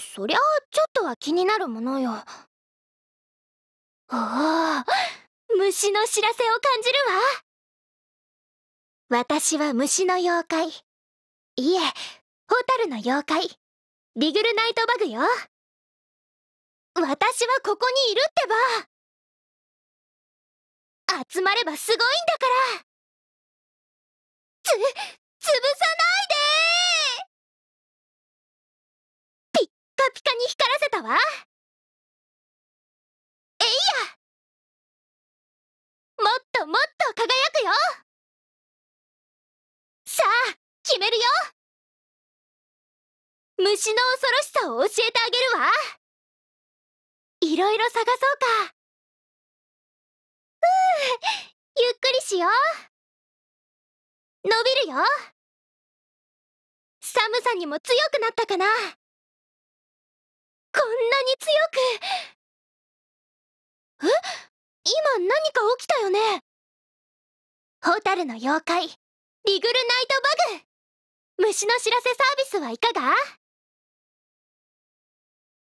そりゃちょっとは気になるものよおお虫の知らせを感じるわ私は虫の妖怪いえホタルの妖怪リグルナイトバグよ私はここにいるってば集まればすごいんだからつ潰さないでわえいやもっともっと輝くよさあ決めるよ虫の恐ろしさを教えてあげるわいろいろ探そうかふうゆっくりしよう伸びるよ寒さにも強くなったかなに強くえ今何か起きたよね蛍の妖怪リグルナイトバグ虫の知らせサービスはいかが